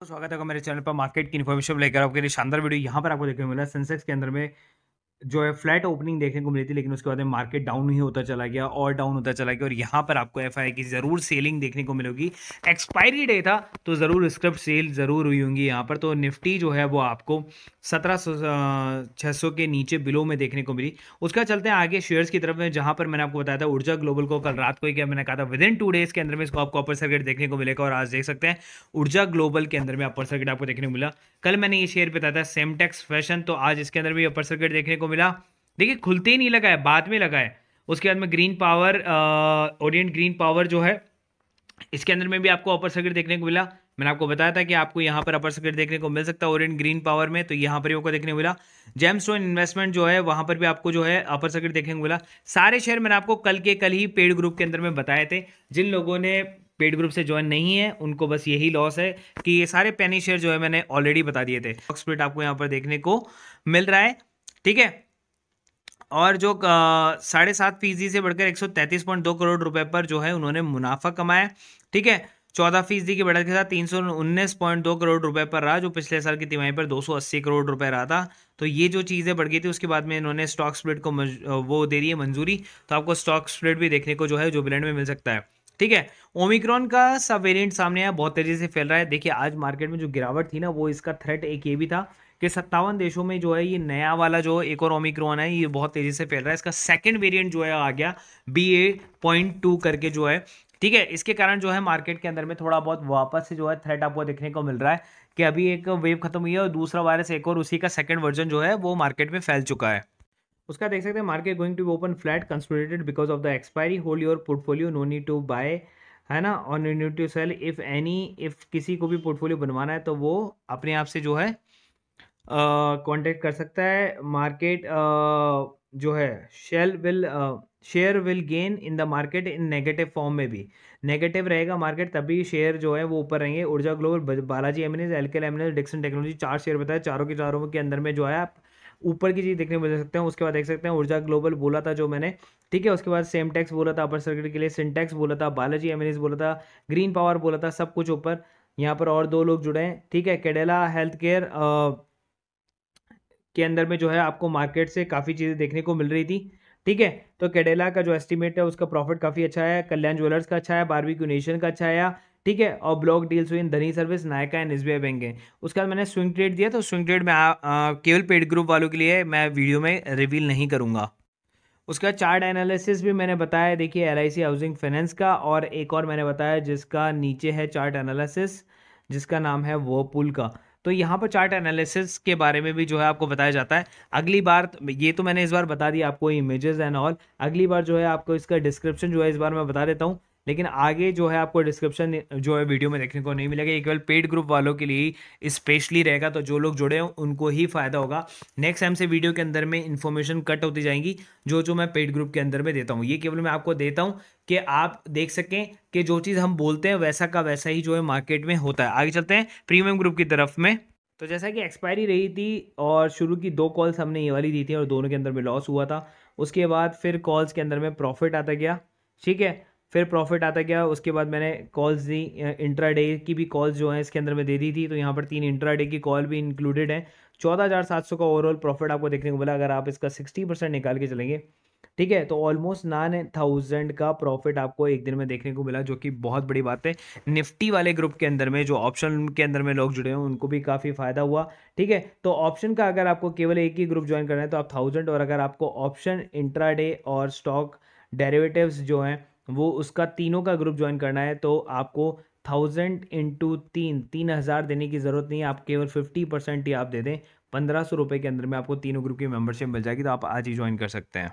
तो स्वागत है मेरे चैनल पर मार्केट की इन्फॉर्मेशन लेकर आपके लिए शानदार वीडियो यहाँ पर आपको देखने मिला सेंसेक्स के अंदर में जो है फ्लैट ओपनिंग देखने को मिली थी लेकिन उसके बाद में मार्केट डाउन ही होता चला गया और डाउन होता चला गया और यहाँ पर आपको एफ की ज़रूर सेलिंग देखने को मिलेगी एक्सपायरी डे था तो ज़रूर स्क्रिप्ट सेल ज़रूर हुई होंगी यहाँ पर तो निफ्टी जो है वो आपको सत्रह सौ के नीचे बिलो में देखने को मिली उसका चलते हैं आगे शेयर्स की तरफ में जहाँ पर मैंने आपको बताया था ऊर्जा ग्लोबल को कल रात को ही क्या मैंने कहा था विद इन टू डेज़ के अंदर में इसको आपको अपर सर्किट देखने को मिलेगा और आज देख सकते हैं ऊर्जा ग्लोबल के अंदर में अपर सर्किट आपको देखने को मिला कल मैंने ये शेयर बताया था सेमटेक्स फैशन तो आज इसके अंदर भी अपर सर्किट देखने को मिला देखिए खुलते ही नहीं लगा है बाद में लगा है उसके बाद में green power Orient green power जो है इसके अंदर में भी आपको अपर सर्किट देखने को मिला मैंने आपको बताया था कि आपको यहाँ पर अपर सर्किट देखने को मिल सकता है ओरियंट ग्रीन पावर में तो यहाँ पर आपको देखने को मिला जेम्स स्टोन इन्वेस्टमेंट जो है वहाँ पर भी आपको जो है अपर सर्किट देखने को मिला सारे शेयर मैंने आपको कल के कल ही पेड ग्रुप के अंदर में बताए थे जिन लोगों ने पेड ग्रुप से ज्वाइन नहीं है उनको बस यही लॉस है कि ये सारे पेनी शेयर जो है मैंने ऑलरेडी बता दिए थे स्प्लिट आपको यहाँ पर देखने को मिल रहा है ठीक है और जो साढ़े सात फीसदी से बढ़कर एक सौ तैंतीस पॉइंट दो करोड़ रुपए पर जो है उन्होंने मुनाफा कमाया ठीक है चौदह फीसदी की बढ़त के साथ तीन सौ उन्नीस पॉइंट दो करोड़ रुपए पर रहा जो पिछले साल की तिमाही पर दो सौ अस्सी करोड़ रुपए रहा था तो ये जो चीज़ें बढ़ गई थी उसके बाद में इन्होंने स्टॉक स्प्लिट को वो दे रही है मंजूरी तो आपको स्टॉक स्प्लिट भी देखने को जो है जो जुबिलेंट में मिल सकता है ठीक है ओमिक्रॉन का सब वेरियंट सामने आया बहुत तेजी से फैल रहा है देखिए आज मार्केट में जो गिरावट थी ना वो इसका थ्रेट एक ये भी था कि सत्तावन देशों में जो है ये नया वाला जो एक और ओमिक्रॉन है ये बहुत तेज़ी से फैल रहा है इसका सेकेंड वेरियंट जो है आ गया बी ए पॉइंट टू करके जो है ठीक है इसके कारण जो है मार्केट के अंदर में थोड़ा बहुत वापस से जो है थ्रेट आपको देखने को मिल रहा है कि अभी एक वेव खत्म हुई है और दूसरा वायरस एक और उसी का सेकेंड वर्जन जो है वो मार्केट में फैल चुका है उसका देख सकते हैं market going to open flat consolidated because of the expiry hold your portfolio no need to buy है ना और no need to sell if any if किसी को भी पोर्टफोलियो बनवाना है तो वो अपने आप से जो है कांटेक्ट कर सकता है मार्केट जो है shell will share will gain in the market in negative form में भी नेगेटिव रहेगा मार्केट तभी शेयर जो है वो ऊपर रहेंगे ऊर्जा ग्लोबल बालाजी एमिनेज एल के एमिनेज डिक्सन टेक्नोलॉजी चार शेयर बताया चारों के चारों के अंदर में जो है आप ऊपर की चीज़ देखने में मिल सकते हैं उसके बाद देख सकते हैं ऊर्जा ग्लोबल बोला था जो मैंने ठीक है उसके बाद सेम टैक्स बोला था अपर सर्किट के लिए सिंटैक्स बोला था बालाजी एमिनेज बोला था ग्रीन पावर बोला था सब कुछ ऊपर यहाँ पर और दो लोग जुड़े हैं ठीक है केडेला हेल्थ केयर के अंदर में जो है आपको मार्केट से काफ़ी चीज़ें देखने को मिल रही थी ठीक है तो कैडेला का जो एस्टिमेट है उसका प्रॉफिट काफ़ी अच्छा है कल्याण ज्वेलर्स का अच्छा है बारवी नेशन का अच्छा है ठीक है और ब्लॉक डील्स हुई Dhani service Nykaa and Yes Bank है उसके बाद मैंने स्विंग ट्रेड दिया तो स्विंग ट्रेड में केवल पेड ग्रुप वालों के लिए मैं वीडियो में रिवील नहीं करूँगा उसका चार्ट एनालिसिस भी मैंने बताया देखिए एल हाउसिंग फाइनेंस का और एक और मैंने बताया जिसका नीचे है चार्ट एनालिसिस जिसका नाम है वो पुल का तो यहाँ पर चार्ट एनालिसिस के बारे में भी जो है आपको बताया जाता है अगली बार तो, ये तो मैंने इस बार बता दिया आपको इमेजेस एंड ऑल अगली बार जो है आपको इसका डिस्क्रिप्शन जो है इस बार मैं बता देता हूँ लेकिन आगे जो है आपको डिस्क्रिप्शन जो है वीडियो में देखने को नहीं मिलेगा ये केवल पेड ग्रुप वालों के लिए स्पेशली रहेगा तो जो लोग जुड़े हैं उनको ही फायदा होगा नेक्स्ट टाइम से वीडियो के अंदर में इन्फॉर्मेशन कट होती जाएंगी जो जो मैं पेड ग्रुप के अंदर में देता हूँ ये केवल मैं आपको देता हूँ कि आप देख सकें कि जो चीज़ हम बोलते हैं वैसा का वैसा ही जो है मार्केट में होता है आगे चलते हैं प्रीमियम ग्रुप की तरफ में तो जैसा कि एक्सपायरी रही थी और शुरू की दो कॉल्स हमने ये वाली दी थी और दोनों के अंदर में लॉस हुआ था उसके बाद फिर कॉल्स के अंदर में प्रॉफिट आता गया ठीक है फिर प्रॉफिट आता गया उसके बाद मैंने कॉल्स दी इंट्रा डे की भी कॉल्स जो हैं इसके अंदर में दे दी थी तो यहाँ पर तीन इंट्रा डे की कॉल भी इंक्लूडेड है चौदह हज़ार सात सौ का ओवरऑल प्रॉफिट आपको देखने को मिला अगर आप इसका सिक्सटी परसेंट निकाल के चलेंगे ठीक है तो ऑलमोस्ट नाइन थाउजेंड का प्रॉफिट आपको एक दिन में देखने को मिला जो कि बहुत बड़ी बात है निफ्टी वाले ग्रुप के अंदर में जो ऑप्शन के अंदर में लोग जुड़े हैं उनको भी काफ़ी फ़ायदा हुआ ठीक है तो ऑप्शन का अगर आपको केवल एक ही ग्रुप ज्वाइन करना है तो आप थाउजेंड और अगर आपको ऑप्शन इंट्राडे और स्टॉक डेरेवेटिव जो हैं वो उसका तीनों का ग्रुप ज्वाइन करना है तो आपको थाउजेंड इंटू तीन तीन हज़ार देने की ज़रूरत नहीं है आप केवल फिफ्टी परसेंट ही आप दे दें पंद्रह सौ रुपये के अंदर में आपको तीनों ग्रुप की मेंबरशिप मिल जाएगी तो आप आज ही ज्वाइन कर सकते हैं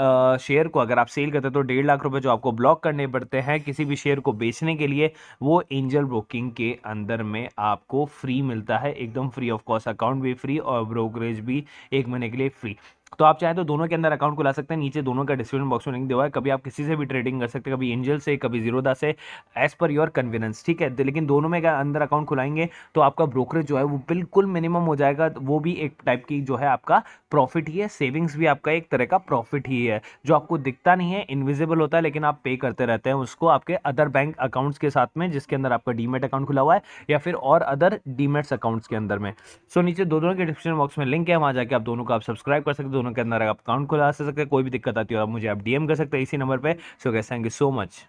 शेयर को अगर आप सेल करते हैं तो डेढ़ लाख रुपए जो आपको ब्लॉक करने पड़ते हैं किसी भी शेयर को बेचने के लिए वो एंजल ब्रोकिंग के अंदर में आपको फ्री मिलता है एकदम फ्री ऑफ कॉस्ट अकाउंट भी फ्री और ब्रोकरेज भी एक महीने के लिए फ्री तो आप चाहे तो दोनों के अंदर अकाउंट खुला सकते हैं नीचे दोनों का डिस्क्रिप्शन बॉक्स में लिंक दिया है कभी आप किसी से भी ट्रेडिंग कर सकते हैं कभी एंजल से कभी जीरोदा से एज पर योर कन्वीनियंस ठीक है तो लेकिन दोनों में अंदर अकाउंट खुलाएंगे तो आपका ब्रोकरेज जो है वो बिल्कुल मिनिमम हो जाएगा वो भी एक टाइप की जो है आपका प्रॉफिट ही है सेविंग्स भी आपका एक तरह का प्रॉफिट ही है होती है जो आपको दिखता नहीं है इनविजिबल होता है लेकिन आप पे करते रहते हैं उसको आपके अदर बैंक अकाउंट्स के साथ में जिसके अंदर आपका डीमेट अकाउंट खुला हुआ है या फिर और अदर डीमेट्स अकाउंट्स के अंदर में सो so, नीचे दो दोनों के डिस्क्रिप्शन बॉक्स में लिंक है वहाँ जाकर आप दोनों को आप सब्सक्राइब कर सकते दोनों के अंदर आप अकाउंट खुला सकते कोई भी दिक्कत आती है आप मुझे आप डीएम कर सकते हैं इसी नंबर पर so guys thank you so much